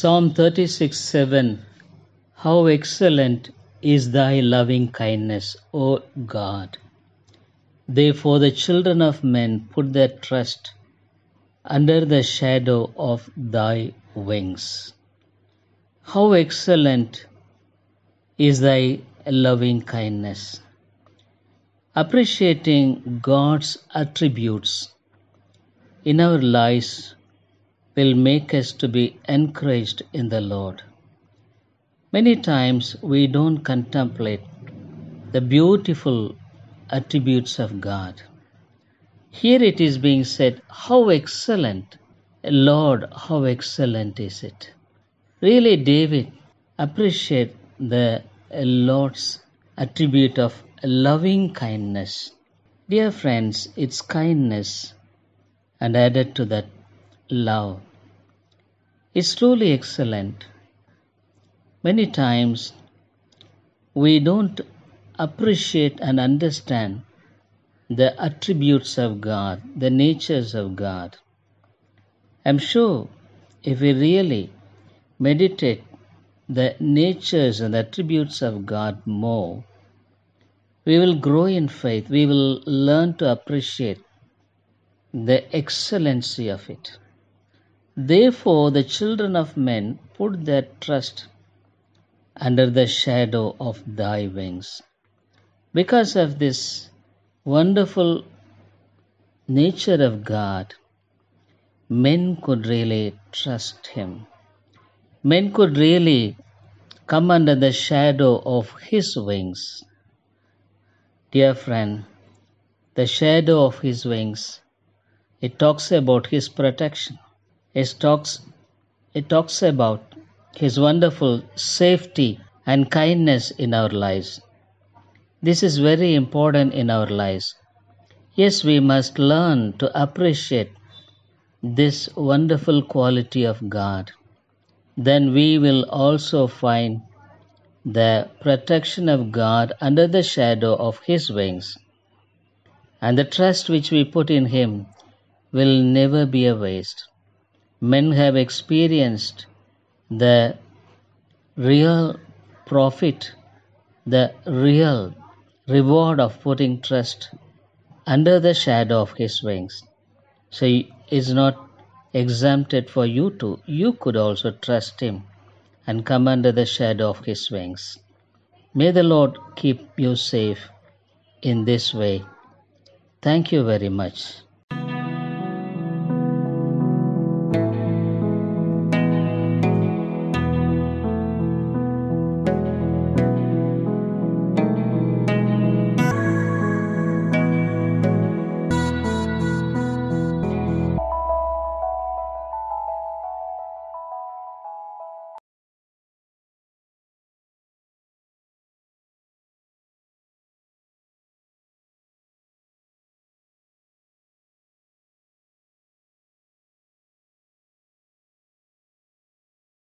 Psalm 36 7 How excellent is thy loving kindness, O God! Therefore, the children of men put their trust under the shadow of thy wings. How excellent is thy loving kindness! Appreciating God's attributes in our lives will make us to be encouraged in the Lord. Many times we don't contemplate the beautiful attributes of God. Here it is being said, How excellent, Lord, how excellent is it? Really, David, appreciate the Lord's attribute of loving kindness. Dear friends, it's kindness, and added to that, love is truly excellent. Many times we don't appreciate and understand the attributes of God, the natures of God. I'm sure if we really meditate the natures and attributes of God more, we will grow in faith, we will learn to appreciate the excellency of it. Therefore, the children of men put their trust under the shadow of thy wings. Because of this wonderful nature of God, men could really trust Him. Men could really come under the shadow of His wings. Dear friend, the shadow of His wings, it talks about His protection he talks, it talks about His wonderful safety and kindness in our lives. This is very important in our lives. Yes, we must learn to appreciate this wonderful quality of God. Then we will also find the protection of God under the shadow of His wings. And the trust which we put in Him will never be a waste men have experienced the real profit, the real reward of putting trust under the shadow of His wings. So He is not exempted for you too. You could also trust Him and come under the shadow of His wings. May the Lord keep you safe in this way. Thank you very much.